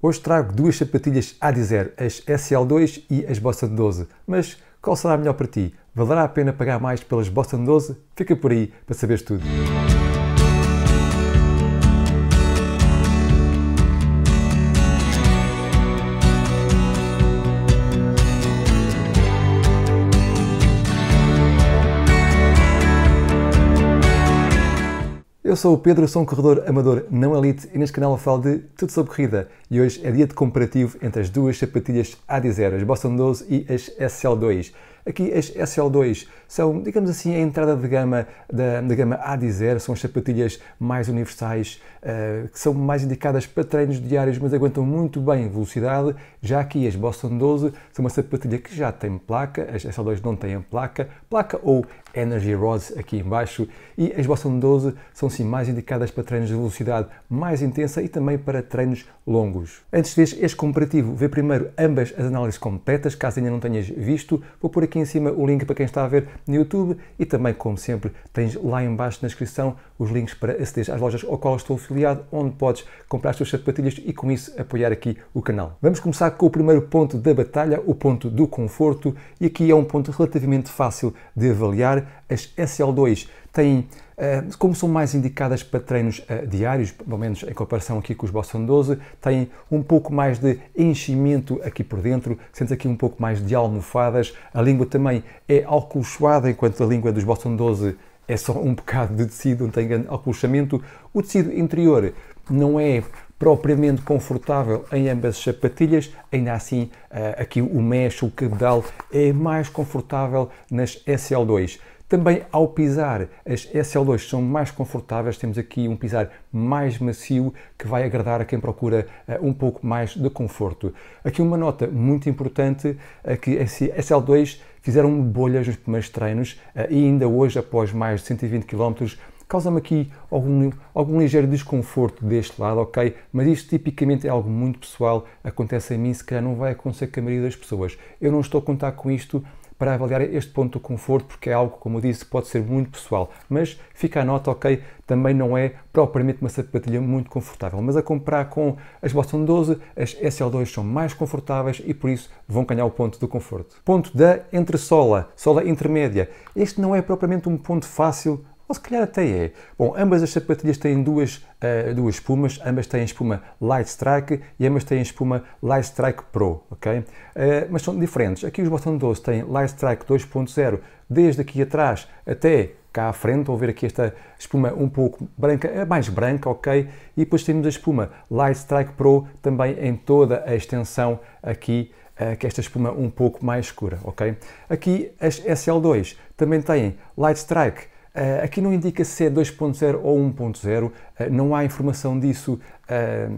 Hoje trago duas sapatilhas dizer, as SL2 e as Boston 12, mas qual será a melhor para ti? Valerá a pena pagar mais pelas Boston 12? Fica por aí para saberes tudo. Eu sou o Pedro, sou um corredor amador não elite e neste canal eu falo de tudo sobre corrida e hoje é dia de comparativo entre as duas sapatilhas AD0, as Boston 12 e as SL2. Aqui as SL2 são, digamos assim, a entrada de gama da, da gama AD0, são as sapatilhas mais universais, uh, que são mais indicadas para treinos diários, mas aguentam muito bem velocidade. Já aqui as Boston 12 são uma sapatilha que já tem placa, as SL2 não têm placa, placa ou Energy Rods aqui embaixo, e as Boston 12 são sim mais indicadas para treinos de velocidade mais intensa e também para treinos longos jogos. Antes de este comparativo, vê primeiro ambas as análises completas, caso ainda não tenhas visto. Vou pôr aqui em cima o link para quem está a ver no YouTube e também, como sempre, tens lá embaixo na descrição os links para aceder às lojas ao qual estou afiliado, onde podes comprar as tuas sapatilhas e com isso apoiar aqui o canal. Vamos começar com o primeiro ponto da batalha, o ponto do conforto, e aqui é um ponto relativamente fácil de avaliar. As SL2 têm eh, como são mais indicadas para treinos eh, diários, pelo menos em comparação aqui com os Boston 12, têm um pouco mais de enchimento aqui por dentro, sentes aqui um pouco mais de almofadas, a língua também é alcochoada, enquanto a língua dos Boston 12 é só um bocado de tecido, não tem grande alcolchamento. O tecido interior não é propriamente confortável em ambas as sapatilhas, ainda assim eh, aqui o mesh, o cabedal é mais confortável nas SL2. Também ao pisar, as SL2 são mais confortáveis, temos aqui um pisar mais macio que vai agradar a quem procura uh, um pouco mais de conforto. Aqui uma nota muito importante é uh, que as SL2 fizeram bolhas nos primeiros treinos uh, e ainda hoje, após mais de 120 km, causa-me aqui algum, algum ligeiro desconforto deste lado, ok? Mas isto tipicamente é algo muito pessoal, acontece a mim, se calhar não vai acontecer com a maioria das pessoas. Eu não estou a contar com isto para avaliar este ponto do conforto, porque é algo, como eu disse, pode ser muito pessoal. Mas fica à nota, ok, também não é propriamente uma sapatilha muito confortável. Mas a comparar com as Boston 12, as SL2 são mais confortáveis e por isso vão ganhar o ponto do conforto. Ponto da entressola, sola intermédia. Este não é propriamente um ponto fácil ou se calhar até é. Bom, ambas as sapatilhas têm duas, uh, duas espumas, ambas têm espuma Light Strike e ambas têm espuma Light Strike Pro, ok? Uh, mas são diferentes. Aqui os Boston 12 têm Light Strike 2.0 desde aqui atrás até cá à frente, vão ver aqui esta espuma um pouco branca, é mais branca, ok? E depois temos a espuma Light Strike Pro também em toda a extensão aqui, que é esta espuma um pouco mais escura, ok? Aqui as SL2 também têm Light Strike eh, aqui não indica se é 2.0 ou 1.0, eh, não há informação disso ehm,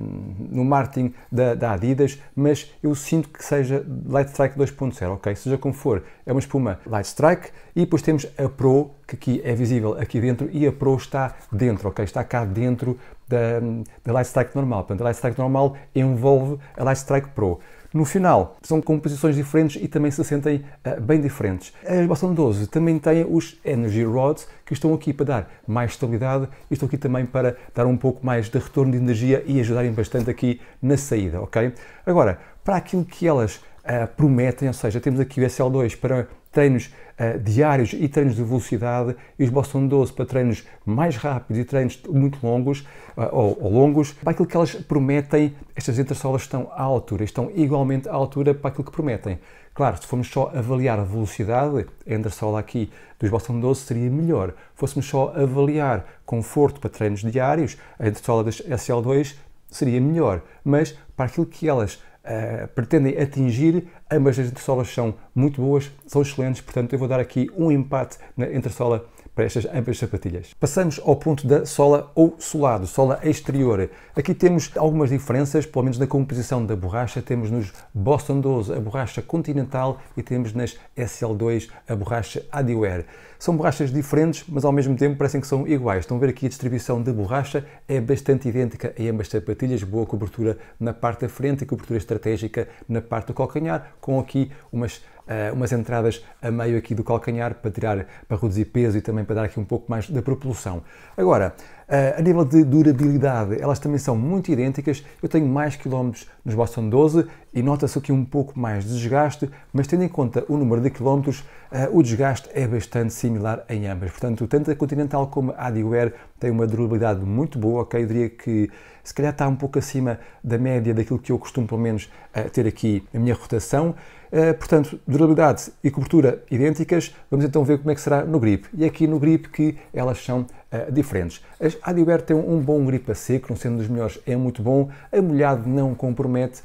no marketing da, Adidas, mas eu sinto que seja Light Strike 2.0, ok? Seja como for, é uma espuma Light Strike e depois temos a Pro, que aqui é visível aqui dentro e a Pro está dentro, ok? Está cá dentro da, da Light Strike normal, portanto a Light Strike normal envolve a Light Strike Pro. No final, são composições diferentes e também se sentem uh, bem diferentes. A Boston 12 também tem os Energy Rods que estão aqui para dar mais estabilidade e estão aqui também para dar um pouco mais de retorno de energia e ajudarem bastante aqui na saída, ok? Agora, para aquilo que elas uh, prometem, ou seja, temos aqui o SL2 para treinos uh, diários e treinos de velocidade e os Boston 12 para treinos mais rápidos e treinos muito longos uh, ou, ou, longos. Para aquilo que elas prometem, estas entressolas estão à altura, estão igualmente à altura para aquilo que prometem. Claro, se formos só avaliar a velocidade, a entressola aqui dos Boston 12 seria melhor. Fossemos só avaliar conforto para treinos diários, a entressola das SL2 seria melhor. Mas para aquilo que elas eh, pretendem atingir. Ambas as entressolas são muito boas, são excelentes, portanto eu vou dar aqui um empate na entressola para estas ambas sapatilhas. Passamos ao ponto da sola ou solado, sola exterior. Aqui temos algumas diferenças, pelo menos na composição da borracha. Temos nos Boston 12 a borracha continental e temos nas SL2 a borracha Adiwear. São borrachas diferentes, mas ao mesmo tempo parecem que são iguais. Estão a ver aqui a distribuição da borracha, é bastante idêntica Em ambas sapatilhas, boa cobertura na parte da frente e cobertura estratégica na parte do calcanhar, com aqui umas Uh, umas entradas a meio aqui do calcanhar para tirar, para reduzir peso e também para dar aqui um pouco mais da propulsão. Agora, eh, a nível de durabilidade, elas também são muito idênticas. Eu tenho mais quilómetros nos Boston 12 e nota-se aqui um pouco mais de desgaste, mas tendo em conta o número de quilómetros, eh, o desgaste é bastante similar em ambas. Portanto, tanto a Continental como a Adiware têm uma durabilidade muito boa, ok? Eu diria que se calhar está um pouco acima da média daquilo que eu costumo, pelo menos, eh, ter aqui a minha rotação. Eh, portanto, durabilidade e cobertura idênticas, vamos então ver como é que será no grip. E é aqui no grip que elas são eh, diferentes. a Adiwear tem um bom grip a seco, não sendo dos melhores, é muito bom. A molhado não compromete,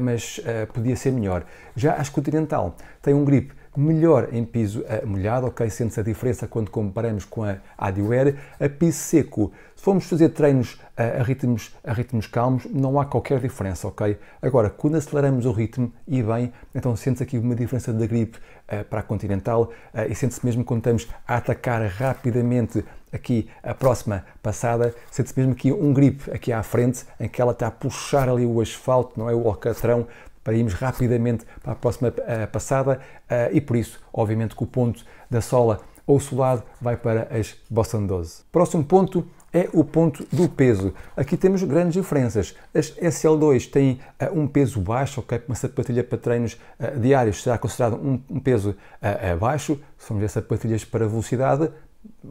mas podia ser melhor. Já as Continental têm um grip Melhor em piso molhado, ok, sente-se a diferença quando comparamos com a ADWare, a piso seco. Se formos fazer treinos a, a, ritmos, a ritmos calmos, não há qualquer diferença, ok? Agora, quando aceleramos o ritmo, e bem, então sente-se aqui uma diferença da gripe uh, para a continental uh, e sente-se mesmo quando estamos a atacar rapidamente aqui a próxima passada, sente-se mesmo aqui um grip aqui à frente, em que ela está a puxar ali o asfalto, não é? O alcatrão para irmos rapidamente para a próxima uh, passada uh, e por isso, obviamente, que o ponto da sola ou solado vai para as Boston 12. Próximo ponto é o ponto do peso. Aqui temos grandes diferenças. As SL2 têm uh, um peso baixo, ok? Uma sapatilha para treinos uh, diários será considerado um, um peso uh, baixo. Se formos ver sapatilhas para velocidade,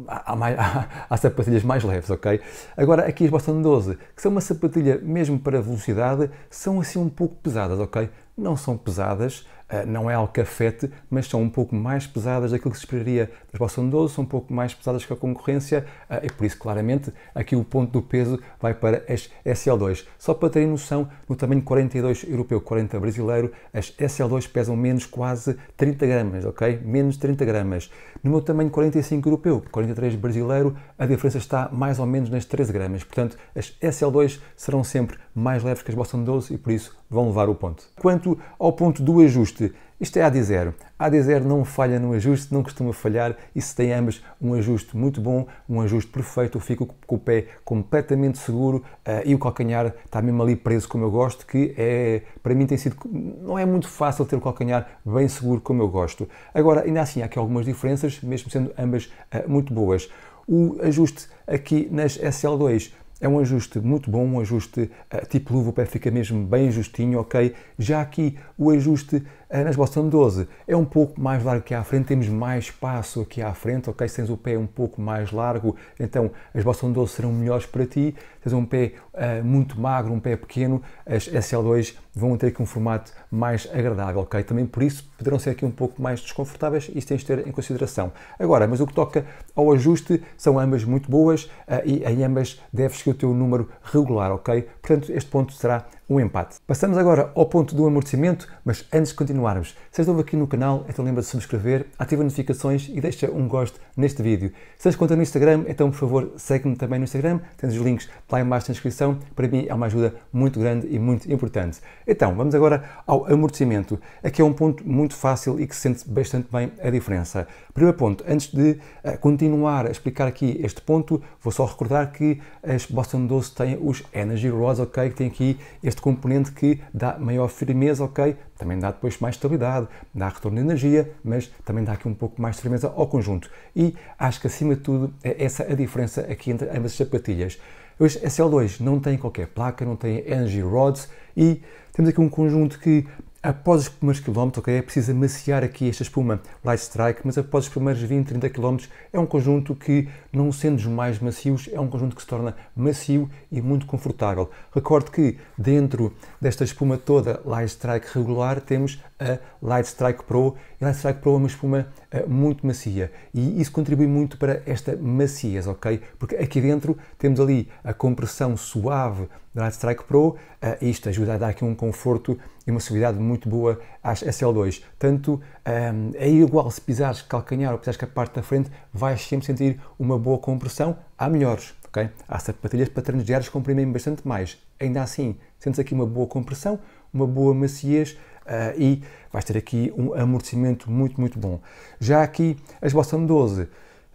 há, mais, há, há, sapatilhas mais leves, ok? Agora, aqui as Boston 12, que são uma sapatilha mesmo para velocidade, são assim um pouco pesadas, ok? Não são pesadas, eh, não é afete, mas são um pouco mais pesadas daquilo que se esperaria as Boston 12, são um pouco mais pesadas que a concorrência ah, e por isso, claramente, aqui o ponto do peso vai para as SL2. Só para terem noção, no tamanho 42 europeu, 40 brasileiro, as SL2 pesam menos quase 30 gramas, ok? Menos 30 gramas. No meu tamanho 45 europeu, 43 brasileiro, a diferença está mais ou menos nas 13 gramas. Portanto, as SL2 serão sempre mais leves que as Boston 12 e por isso vão levar o ponto. Quanto ao ponto do ajuste, isto é AD Zero. AD Zero não falha no ajuste, não costuma falhar e se tem ambas um ajuste muito bom, um ajuste perfeito, eu fico com o pé completamente seguro uh, e o calcanhar está mesmo ali preso como eu gosto, que é, para mim tem sido, não é muito fácil ter o calcanhar bem seguro como eu gosto. Agora, ainda assim, há aqui algumas diferenças, mesmo sendo ambas uh, muito boas. O ajuste aqui nas SL2 é um ajuste muito bom, um ajuste uh, tipo luva, o pé fica mesmo bem justinho, ok? Já aqui o ajuste eh, nas Boston 12 é um pouco mais largo que à frente, temos mais espaço aqui à frente, ok? Se tens o pé um pouco mais largo, então as Boston 12 serão melhores para ti. Tens um pé uh, muito magro, um pé pequeno, as SL2 vão ter aqui um formato mais agradável, ok? Também por isso poderão ser aqui um pouco mais desconfortáveis, isso tens de ter em consideração. Agora, mas o que toca ao ajuste, são ambas muito boas uh, e em ambas deves ter o teu número regular, ok? Portanto, este ponto será um empate. Passamos agora ao ponto do amortecimento, mas antes de continuarmos, se és novo aqui no canal, então lembra de subscrever, ativa notificações e deixa um gosto neste vídeo. Se és conta no Instagram, então por favor segue-me também no Instagram, tens os links lá embaixo na descrição, para mim é uma ajuda muito grande e muito importante. Então, vamos agora ao amortecimento. Aqui é um ponto muito fácil e que se sente bastante bem a diferença. Primeiro ponto, antes de eh, continuar a explicar aqui este ponto, vou só recordar que as Boston 12 têm os Energy Rods, ok? Que tem aqui este componente que dá maior firmeza, ok? Também dá depois mais estabilidade, dá retorno de energia, mas também dá aqui um pouco mais de firmeza ao conjunto. E acho que acima de tudo é essa a diferença aqui entre ambas as sapatilhas. Os SL2 não têm qualquer placa, não têm Energy Rods e temos aqui um conjunto que Após os primeiros quilómetros, okay, é preciso amaciar aqui esta espuma Light Strike, mas após os primeiros 20, 30 quilómetros é um conjunto que, não sendo os mais macios, é um conjunto que se torna macio e muito confortável. Recordo que dentro desta espuma toda Light Strike regular temos a Light Strike Pro e a Light Strike Pro é uma espuma uh, muito macia e isso contribui muito para esta maciez, ok? Porque aqui dentro temos ali a compressão suave da Light Strike Pro, uh, isto ajuda a dar aqui um conforto e uma suavidade muito boa às SL2. Tanto um, é igual se pisares calcanhar ou pisares com a parte da frente, vais sempre sentir uma boa compressão. Há melhores, ok? Há sapatilhas para treinos diários que comprimem bastante mais. Ainda assim, sentes aqui uma boa compressão, uma boa maciez, Uh, e vais ter aqui um amortecimento muito, muito bom. Já aqui as Boston 12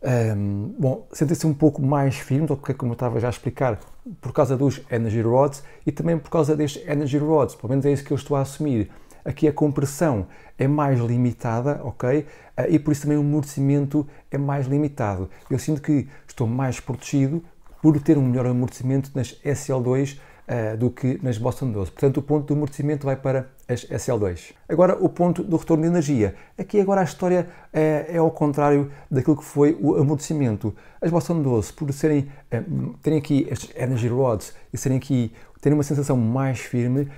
um, bom, sentem-se um pouco mais firmes, ou porque, como eu estava já a explicar, por causa dos Energy Rods e também por causa destes Energy Rods, pelo menos é isso que eu estou a assumir. Aqui a compressão é mais limitada, ok? Ah, e por isso também o amortecimento é mais limitado. Eu sinto que estou mais protegido por ter um melhor amortecimento nas SL2 eh, do que nas Boston 12. Portanto, o ponto do amortecimento vai para as SL2. Agora, o ponto do retorno de energia. Aqui agora a história é, é ao contrário daquilo que foi o amortecimento. As Boston 12, por serem, eh, terem aqui estes Energy Rods e serem aqui tendo uma sensação mais firme, uh,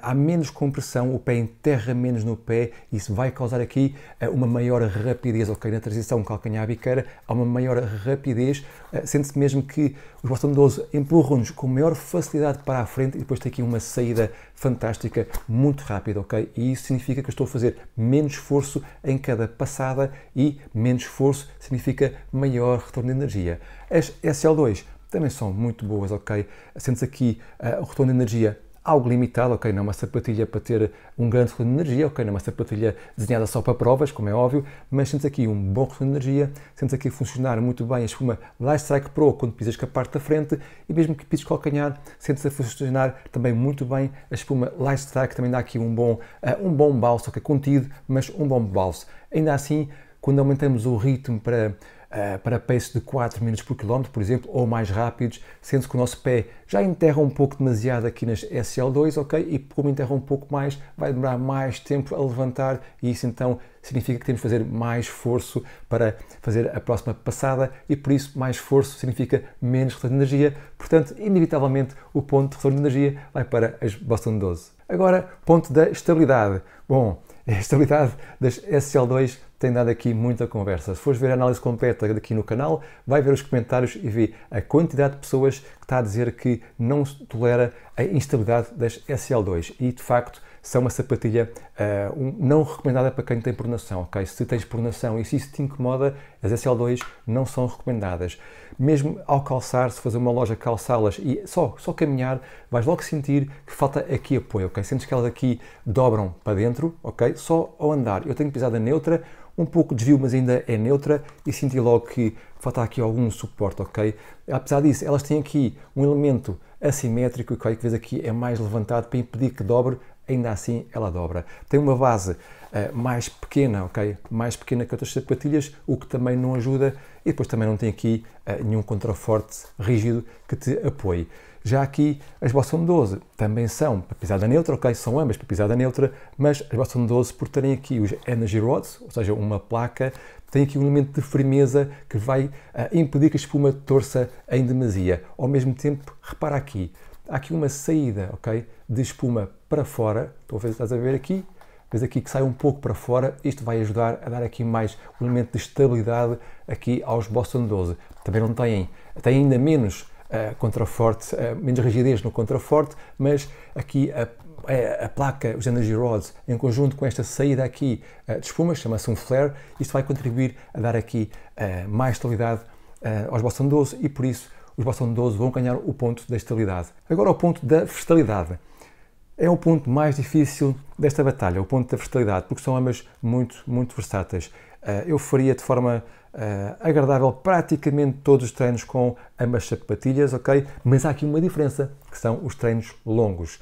há menos compressão, o pé enterra menos no pé, e isso vai causar aqui uh, uma maior rapidez, ok? Na transição calcanhar-biqueira há uma maior rapidez, uh, sente-se mesmo que os Boston 12 empurram-nos com maior facilidade para a frente e depois tem aqui uma saída fantástica, muito rápida, ok? E isso significa que eu estou a fazer menos esforço em cada passada e menos esforço significa maior retorno de energia. As SL2 também são muito boas, ok? Sentes aqui uh, o retorno de energia algo limitado, ok? Não é uma sapatilha para ter um grande retorno de energia, ok? Não é uma sapatilha desenhada só para provas, como é óbvio, mas sentes aqui um bom retorno de energia, sentes aqui funcionar muito bem a espuma Light Strike Pro quando pisas com a parte da frente e mesmo que pises calcanhar, sentes a funcionar também muito bem a espuma Light Strike, também dá aqui um bom, uh, um bom balso, ok? Contido, mas um bom balso. Ainda assim, quando aumentamos o ritmo para eh, para pace de 4 minutos por quilómetro, por exemplo, ou mais rápidos, sendo que o nosso pé já enterra um pouco demasiado aqui nas SL2, ok? E como enterra um pouco mais, vai demorar mais tempo a levantar e isso então significa que temos de fazer mais esforço para fazer a próxima passada e por isso mais esforço significa menos retorno de energia, portanto, inevitavelmente o ponto de retorno de energia vai para as Boston 12. Agora, ponto da estabilidade. Bom, a estabilidade das SL2 tem dado aqui muita conversa. Se fores ver a análise completa aqui no canal, vai ver os comentários e vê a quantidade de pessoas está a dizer que não tolera a instabilidade das SL2 e, de facto, são uma sapatilha uh, um, não recomendada para quem tem pronação, ok? Se tens pronação e se isso te incomoda, as SL2 não são recomendadas. Mesmo ao calçar, se fazer uma loja calçá-las e só, só caminhar, vais logo sentir que falta aqui apoio, ok? Sentes que elas aqui dobram para dentro, ok? Só ao andar. Eu tenho pisada neutra, um pouco desvio, mas ainda é neutra e senti logo que falta aqui algum suporte, ok? Apesar disso, elas têm aqui um elemento assimétrico, que que vês aqui é mais levantado para impedir que dobre, ainda assim ela dobra. Tem uma base uh, mais pequena, ok? Mais pequena que outras sapatilhas, o que também não ajuda e depois também não tem aqui uh, nenhum contraforte rígido que te apoie. Já aqui, as Boston 12 também são para pisada neutra, ok? São ambas para pisada neutra, mas as Boston 12, por terem aqui os Energy Rods, ou seja, uma placa, tem aqui um elemento de firmeza que vai uh, impedir que a espuma torça em demasia. Ao mesmo tempo, repara aqui, há aqui uma saída, ok? De espuma para fora, talvez estás a ver aqui, vês aqui que sai um pouco para fora, isto vai ajudar a dar aqui mais um elemento de estabilidade aqui aos Boston 12. Também não têm, têm ainda menos eh, contraforte, uh, menos rigidez no contraforte, mas aqui a, a, é a, placa, os energy rods, em conjunto com esta saída aqui eh, de espuma, chama-se um flare, isto vai contribuir a dar aqui mais estabilidade aos Boston 12 e por isso os Boston 12 vão ganhar o ponto da estabilidade. Agora o ponto da fertilidade é o ponto mais difícil desta batalha, é o ponto da versatilidade, porque são ambas muito, muito versáteis. Ah, eu faria de forma ah, agradável praticamente todos os treinos com ambas sapatilhas, ok? Mas há aqui uma diferença, que são os treinos longos.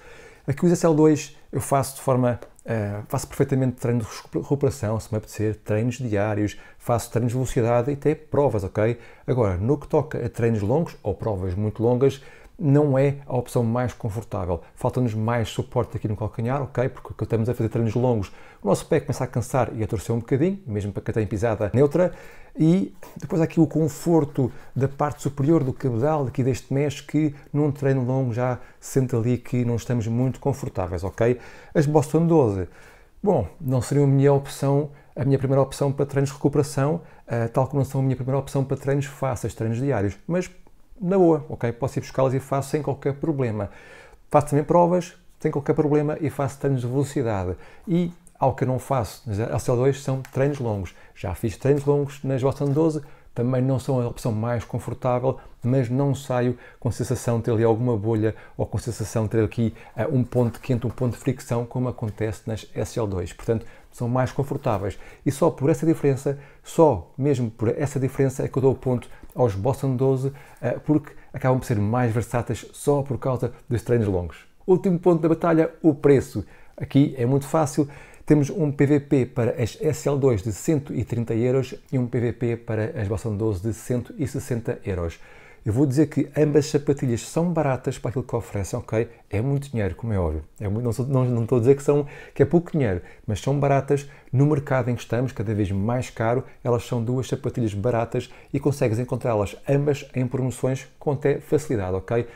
Aqui os SL2 eu faço de forma Uh, faço perfeitamente treinos de recuperação, se me apetecer, treinos diários, faço treinos de velocidade e até provas, ok? Agora, no que toca a treinos longos ou provas muito longas, não é a opção mais confortável. Falta-nos mais suporte aqui no calcanhar, ok? Porque quando estamos a fazer treinos longos, o nosso pé começa a cansar e a torcer um bocadinho, mesmo para quem tem pisada neutra. E depois há aqui o conforto da parte superior do cabedal, aqui deste mês que num treino longo já sente ali que não estamos muito confortáveis, ok? As Boston 12, bom, não seriam a minha opção a minha primeira opção para treinos de recuperação, eh, tal como não são a minha primeira opção para treinos fáceis, treinos diários, mas na boa, ok? Posso ir buscá-las e faço sem qualquer problema. Faço também provas, sem qualquer problema, e faço treinos de velocidade. E algo que eu não faço nas sl 2 são treinos longos. Já fiz treinos longos nas Boston 12, também não são a opção mais confortável, mas não saio com a sensação de ter ali alguma bolha ou com a sensação de ter aqui uh, um ponto quente, um ponto de fricção, como acontece nas SL2. Portanto, são mais confortáveis. E só por essa diferença, só mesmo por essa diferença é que eu dou o ponto aos Boston 12, eh, porque acabam por ser mais versáteis só por causa dos treinos longos. Último ponto da batalha, o preço. Aqui é muito fácil. Temos um PVP para as SL2 de 130 euros e um PVP para as Boston 12 de 160 euros. Eu vou dizer que ambas sapatilhas são baratas para aquilo que oferecem, ok? É muito dinheiro, como é óbvio. É muito, não, sou, não, não, estou a dizer que, são, que é pouco dinheiro, mas são baratas no mercado em que estamos, cada vez mais caro. Elas são duas sapatilhas baratas e consegues encontrá-las ambas em promoções com até facilidade, ok? Uh,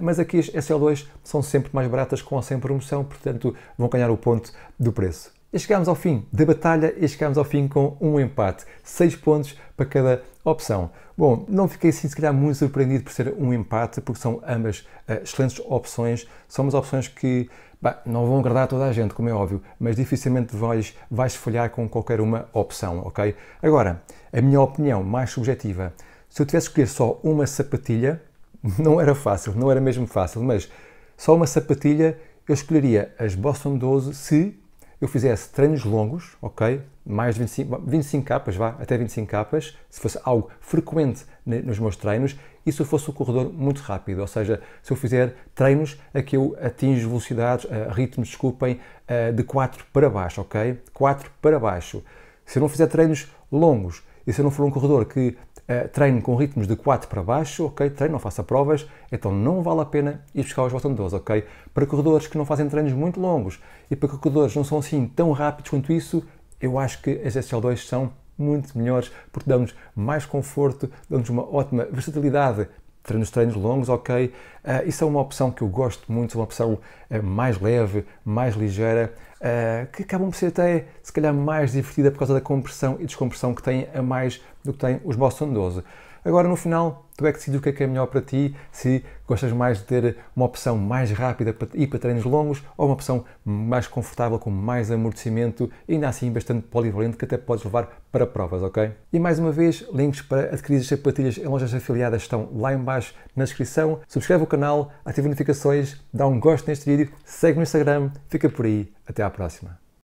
mas aqui as SL2 são sempre mais baratas com ou sem promoção, portanto vão ganhar o ponto do preço. E chegámos ao fim da batalha e chegámos ao fim com um empate. 6 pontos para cada opção? Bom, não fiquei assim, se calhar, muito surpreendido por ser um empate, porque são ambas uh, excelentes opções. São umas opções que bah, não vão agradar toda a gente, como é óbvio, mas dificilmente vais, vais falhar com qualquer uma opção, ok? Agora, a minha opinião mais subjetiva: se eu tivesse que escolher só uma sapatilha, não era fácil, não era mesmo fácil, mas só uma sapatilha eu escolheria as Boston 12 se eu fizesse é treinos longos, ok? Mais de 25, 25 capas, vá, até 25 capas, se fosse algo frequente nos meus treinos e se eu fosse um corredor muito rápido, ou seja, se eu fizer treinos a que eu atinjo velocidades, eh, ritmos, desculpem, eh, de 4 para baixo, ok? 4 para baixo. Se eu não fizer treinos longos e se eu não for um corredor que eh, treino com ritmos de 4 para baixo, ok? Treino, não faça provas, então não vale a pena ir buscar os Boston 12, ok? Para corredores que não fazem treinos muito longos e para corredores que não são assim tão rápidos quanto isso, eu acho que as SL2 são muito melhores porque damos mais conforto, damos uma ótima versatilidade treinos treinos longos, ok, uh, isso é uma opção que eu gosto muito, uma opção uh, mais leve, mais ligeira, uh, que acabam por ser até, se calhar, mais divertida por causa da compressão e descompressão que tem a mais do que tem os Boston 12. Agora, no final, tu é que decides o que é, que é melhor para ti, se gostas mais de ter uma opção mais rápida para ir para treinos longos ou uma opção mais confortável, com mais amortecimento, ainda assim bastante polivalente, que até podes levar para provas, ok? E mais uma vez, links para adquirir as sapatilhas em lojas afiliadas estão lá embaixo na descrição. Subscreve o canal, ativa notificações, dá um gosto neste vídeo, segue no Instagram, fica por aí, até à próxima.